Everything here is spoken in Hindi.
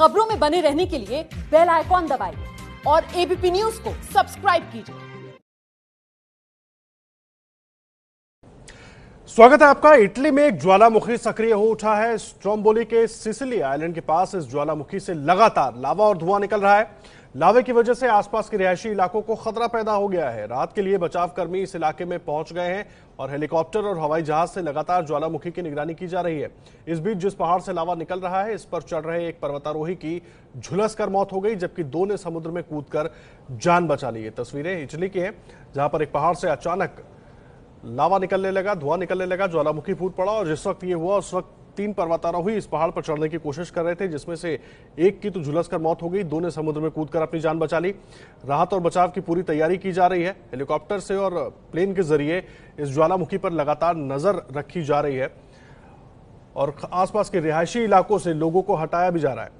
खबरों में बने रहने के लिए बेल आइकॉन दबाइए और एबीपी न्यूज को सब्सक्राइब कीजिए स्वागत है आपका इटली में एक ज्वालामुखी सक्रिय हो उठा है स्ट्रॉम्बोली के सिसिली आइलैंड के पास इस ज्वालामुखी से लगातार लावा और धुआं निकल रहा है लावे की वजह से आसपास के रिहायशी इलाकों को खतरा पैदा हो गया है रात के लिए बचाव कर्मी इस इलाके में पहुंच गए हैं और हेलीकॉप्टर और हवाई जहाज से लगातार ज्वालामुखी की निगरानी की जा रही है इस बीच जिस पहाड़ से लावा निकल रहा है इस पर चढ़ रहे एक पर्वतारोही की झुलस कर मौत हो गई जबकि दो ने समुद्र में कूद जान बचा ली है तस्वीरें इटली की है जहां पर एक पहाड़ से अचानक लावा निकलने लगा धुआं निकलने लगा ज्वालामुखी फूट पड़ा और जिस वक्त ये हुआ उस वक्त तीन पर्वतारोही इस पहाड़ पर चढ़ने की कोशिश कर रहे थे जिसमें से एक की तो झुलस कर मौत हो गई दो ने समुद्र में कूदकर अपनी जान बचा ली राहत और बचाव की पूरी तैयारी की जा रही है हेलीकॉप्टर से और प्लेन के जरिए इस ज्वालामुखी पर लगातार नजर रखी जा रही है और आसपास के रिहायशी इलाकों से लोगों को हटाया भी जा रहा है